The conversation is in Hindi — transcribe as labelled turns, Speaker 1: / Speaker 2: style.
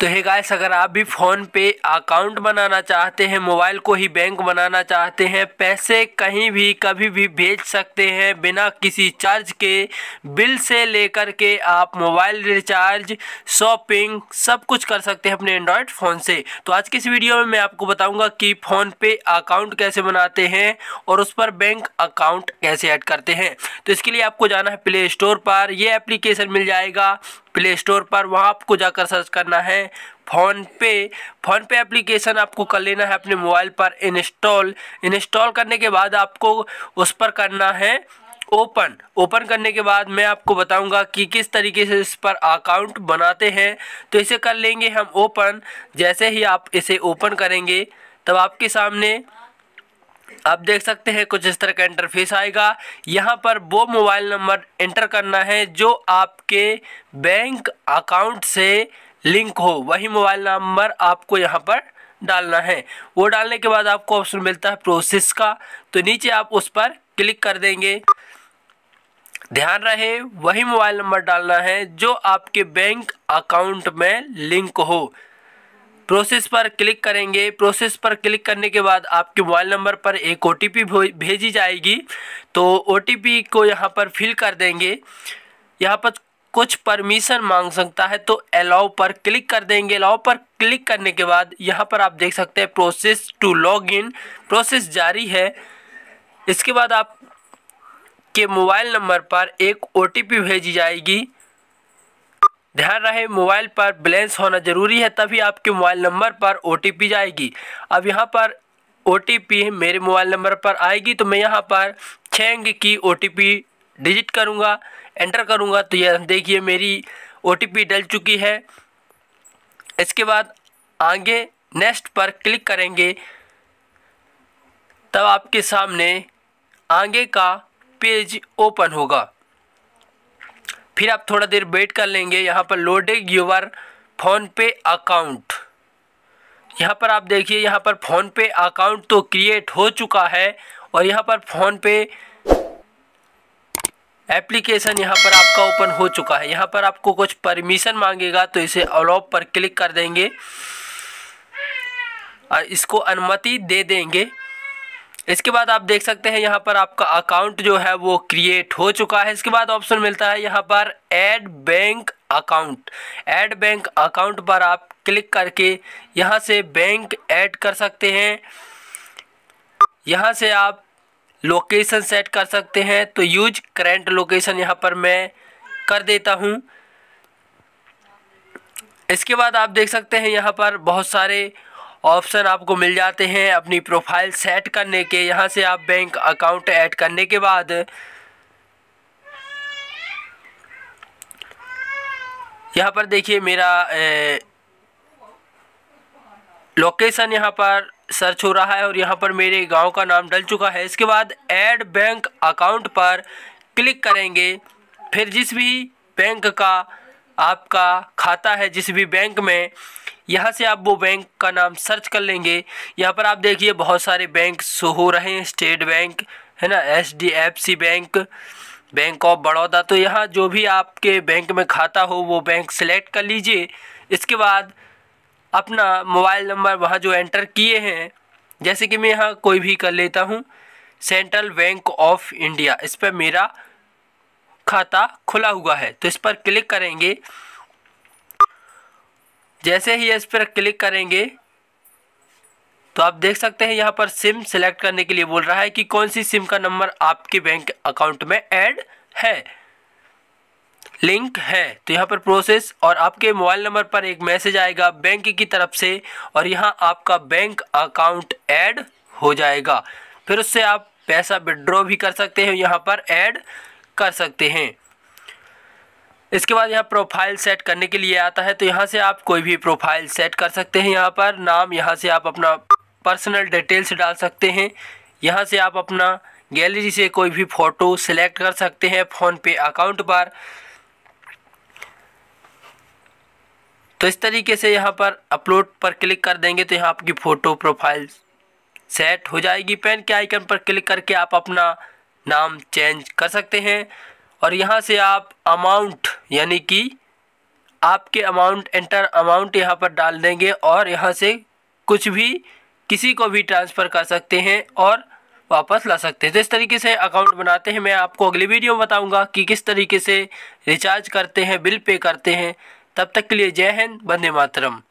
Speaker 1: तो है गाइस अगर आप भी फ़ोन पे अकाउंट बनाना चाहते हैं मोबाइल को ही बैंक बनाना चाहते हैं पैसे कहीं भी कभी भी भेज सकते हैं बिना किसी चार्ज के बिल से लेकर के आप मोबाइल रिचार्ज शॉपिंग सब कुछ कर सकते हैं अपने एंड्रॉयड फ़ोन से तो आज की इस वीडियो में मैं आपको बताऊंगा कि फ़ोन पे अकाउंट कैसे बनाते हैं और उस पर बैंक अकाउंट कैसे ऐड करते हैं तो इसके लिए आपको जाना है प्ले स्टोर पर यह एप्लीकेशन मिल जाएगा प्ले स्टोर पर वहाँ आपको जाकर सर्च करना है फ़ोन पे फ़ोन पे एप्लीकेशन आपको कर लेना है अपने मोबाइल पर इंस्टॉल इंस्टॉल करने के बाद आपको उस पर करना है ओपन ओपन करने के बाद मैं आपको बताऊंगा कि किस तरीके से इस पर अकाउंट बनाते हैं तो इसे कर लेंगे हम ओपन जैसे ही आप इसे ओपन करेंगे तब आपके सामने आप देख सकते हैं कुछ इस तरह का इंटरफेस आएगा यहाँ पर वो मोबाइल नंबर एंटर करना है जो आपके बैंक अकाउंट से लिंक हो वही मोबाइल नंबर आपको यहाँ पर डालना है वो डालने के बाद आपको ऑप्शन मिलता है प्रोसेस का तो नीचे आप उस पर क्लिक कर देंगे ध्यान रहे वही मोबाइल नंबर डालना है जो आपके बैंक अकाउंट में लिंक हो प्रोसेस पर क्लिक करेंगे प्रोसेस पर क्लिक करने के बाद आपके मोबाइल नंबर पर एक ओ भेजी जाएगी तो ओ को यहाँ पर फिल कर देंगे यहाँ पर कुछ परमिशन मांग सकता है तो अलाउ पर क्लिक कर देंगे अलाउ पर क्लिक करने के बाद यहाँ पर आप देख सकते हैं process to log in process जारी है इसके बाद आप के मोबाइल नंबर पर एक ओ भेजी जाएगी ध्यान रहे मोबाइल पर बैलेंस होना ज़रूरी है तभी आपके मोबाइल नंबर पर ओ जाएगी अब यहाँ पर ओ मेरे मोबाइल नंबर पर आएगी तो मैं यहाँ पर छः अंग की ओ डिजिट करूँगा एंटर करूँगा तो यह देखिए मेरी ओ डल चुकी है इसके बाद आगे नेक्स्ट पर क्लिक करेंगे तब आपके सामने आगे का पेज ओपन होगा फिर आप थोड़ा देर वेट कर लेंगे यहाँ पर लोडिंग यूवर फ़ोनपे अकाउंट यहाँ पर आप देखिए यहाँ पर फ़ोनपे अकाउंट तो क्रिएट हो चुका है और यहाँ पर फ़ोनपे एप्लीकेशन यहाँ पर आपका ओपन हो चुका है यहाँ पर आपको कुछ परमिशन मांगेगा तो इसे अलॉप पर क्लिक कर देंगे और इसको अनुमति दे देंगे इसके बाद आप देख सकते हैं यहाँ पर आपका अकाउंट जो है वो क्रिएट हो चुका है इसके बाद ऑप्शन मिलता है यहाँ पर add bank account add bank account पर आप क्लिक करके यहाँ से बैंक ऐड कर सकते हैं यहाँ से आप लोकेशन सेट कर सकते हैं तो यूज करेंट लोकेशन यहाँ पर मैं कर देता हूँ इसके बाद आप देख सकते हैं यहाँ पर बहुत सारे ऑप्शन आपको मिल जाते हैं अपनी प्रोफाइल सेट करने के यहाँ से आप बैंक अकाउंट ऐड करने के बाद यहाँ पर देखिए मेरा लोकेशन यहाँ पर सर्च हो रहा है और यहाँ पर मेरे गांव का नाम डल चुका है इसके बाद ऐड बैंक अकाउंट पर क्लिक करेंगे फिर जिस भी बैंक का आपका खाता है जिस भी बैंक में यहाँ से आप वो बैंक का नाम सर्च कर लेंगे यहाँ पर आप देखिए बहुत सारे बैंक शो हो रहे हैं स्टेट बैंक है ना H D F C bank bank of Baroda तो यहाँ जो भी आपके बैंक में खाता हो वो बैंक सेलेक्ट कर लीजिए इसके बाद अपना मोबाइल नंबर वहाँ जो एंटर किए हैं जैसे कि मैं यहाँ कोई भी कर लेता हूँ सेंट्रल बैंक ऑफ इंडिया इस पर मेरा खाता खुला हुआ है तो इस पर क्लिक करेंगे जैसे ही इस पर क्लिक करेंगे तो आप देख सकते हैं यहाँ पर सिम सेलेक्ट करने के लिए बोल रहा है कि कौन सी सिम का नंबर आपके बैंक अकाउंट में ऐड है लिंक है तो यहाँ पर प्रोसेस और आपके मोबाइल नंबर पर एक मैसेज आएगा बैंक की तरफ से और यहाँ आपका बैंक अकाउंट ऐड हो जाएगा फिर उससे आप पैसा विड्रॉ भी कर सकते हैं यहाँ पर ऐड कर सकते हैं इसके बाद यहाँ प्रोफाइल सेट करने के लिए आता है तो यहाँ से आप कोई भी प्रोफाइल सेट कर सकते हैं यहाँ पर नाम यहाँ से आप अपना पर्सनल डिटेल्स डाल सकते हैं यहाँ से आप अपना गैलरी से कोई भी फ़ोटो सिलेक्ट कर सकते हैं फ़ोन पे अकाउंट पर तो इस तरीके से यहाँ पर अपलोड पर क्लिक कर देंगे तो यहाँ आपकी फ़ोटो प्रोफाइल सेट हो जाएगी पेन के आइकन पर क्लिक करके आप अपना नाम चेंज कर सकते हैं और यहाँ से आप अमाउंट यानी कि आपके अमाउंट एंटर अमाउंट यहाँ पर डाल देंगे और यहाँ से कुछ भी किसी को भी ट्रांसफ़र कर सकते हैं और वापस ला सकते हैं तो इस तरीके से अकाउंट बनाते हैं मैं आपको अगली वीडियो में बताऊँगा कि किस तरीके से रिचार्ज करते हैं बिल पे करते हैं तब तक के लिए जय हिंद बंदे मातरम